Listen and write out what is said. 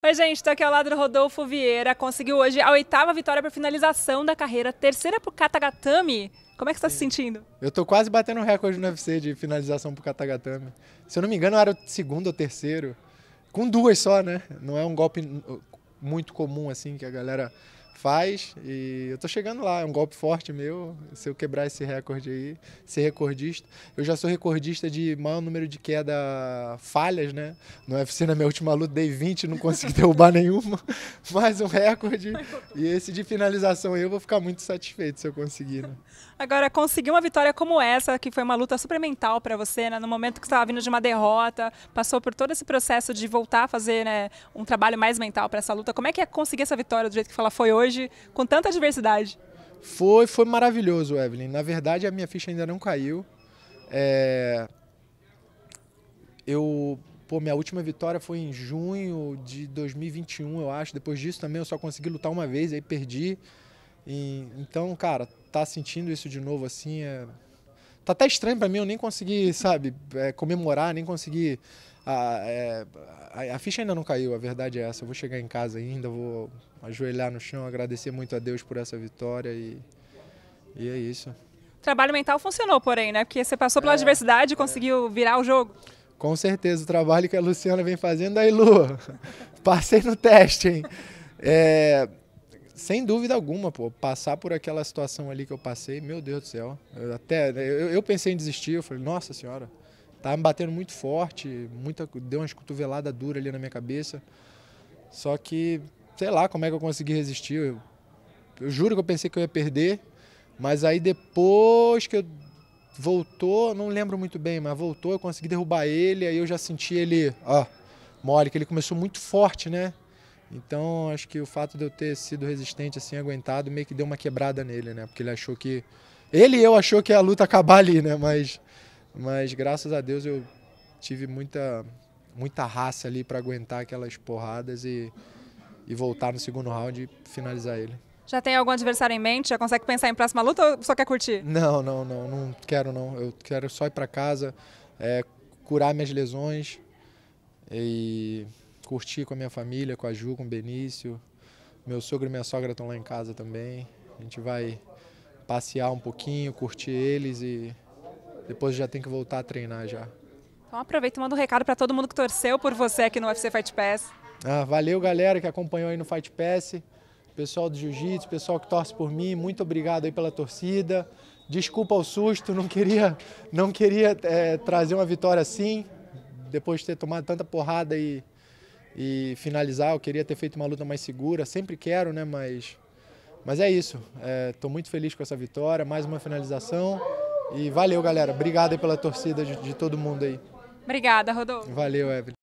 Oi, gente, tô aqui ao lado do Rodolfo Vieira. Conseguiu hoje a oitava vitória para finalização da carreira, terceira pro Katagatami. Como é que você tá se sentindo? Eu tô quase batendo recorde no UFC de finalização pro Katagatami. Se eu não me engano, era o segundo ou terceiro. Com duas só, né? Não é um golpe muito comum, assim, que a galera faz e eu tô chegando lá, é um golpe forte meu, se eu quebrar esse recorde aí, ser recordista. Eu já sou recordista de maior número de queda falhas, né? No UFC, na minha última luta, dei 20, não consegui derrubar nenhuma, mais um recorde. E esse de finalização aí, eu vou ficar muito satisfeito se eu conseguir, né? Agora, conseguir uma vitória como essa, que foi uma luta super mental para você, né? No momento que você estava vindo de uma derrota, passou por todo esse processo de voltar a fazer né, um trabalho mais mental para essa luta. Como é que é conseguir essa vitória do jeito que ela foi hoje? hoje com tanta diversidade? Foi, foi maravilhoso, Evelyn. Na verdade, a minha ficha ainda não caiu. É... Eu, pô, minha última vitória foi em junho de 2021, eu acho. Depois disso também eu só consegui lutar uma vez, aí perdi. E, então, cara, tá sentindo isso de novo assim, é... tá até estranho para mim, eu nem consegui, sabe, é, comemorar, nem consegui a, ah, é, a, a, ficha ainda não caiu, a verdade é essa. Eu vou chegar em casa ainda, vou ajoelhar no chão, agradecer muito a Deus por essa vitória e, e é isso. O trabalho mental funcionou, porém, né? Porque você passou pela é, adversidade e conseguiu virar o jogo. Com certeza, o trabalho que a Luciana vem fazendo aí, Lu. Passei no teste, hein? É, sem dúvida alguma, pô, passar por aquela situação ali que eu passei, meu Deus do céu. Eu até eu, eu pensei em desistir, eu falei, nossa senhora, Tava tá me batendo muito forte, muita, deu umas cotoveladas dura ali na minha cabeça. Só que, sei lá como é que eu consegui resistir. Eu, eu juro que eu pensei que eu ia perder, mas aí depois que eu voltou, não lembro muito bem, mas voltou, eu consegui derrubar ele, aí eu já senti ele, ó, mole, que ele começou muito forte, né? Então, acho que o fato de eu ter sido resistente, assim, aguentado, meio que deu uma quebrada nele, né? Porque ele achou que. Ele e eu achou que a luta acabar ali, né? Mas mas graças a Deus eu tive muita, muita raça ali para aguentar aquelas porradas e, e voltar no segundo round e finalizar ele. Já tem algum adversário em mente? Já consegue pensar em próxima luta ou só quer curtir? Não, não, não, não quero não. Eu quero só ir para casa, é, curar minhas lesões e curtir com a minha família, com a Ju, com o Benício. Meu sogro e minha sogra estão lá em casa também. A gente vai passear um pouquinho, curtir eles e depois já tem que voltar a treinar já. Então aproveita e manda um recado para todo mundo que torceu por você aqui no UFC Fight Pass. Ah, valeu galera que acompanhou aí no Fight Pass, pessoal do Jiu-Jitsu, pessoal que torce por mim, muito obrigado aí pela torcida. Desculpa o susto, não queria, não queria é, trazer uma vitória assim, depois de ter tomado tanta porrada e, e finalizar. Eu queria ter feito uma luta mais segura, sempre quero, né? Mas, mas é isso. Estou é, muito feliz com essa vitória, mais uma finalização. E valeu, galera. Obrigado aí pela torcida de, de todo mundo aí. Obrigada, Rodolfo. Valeu, Evelyn.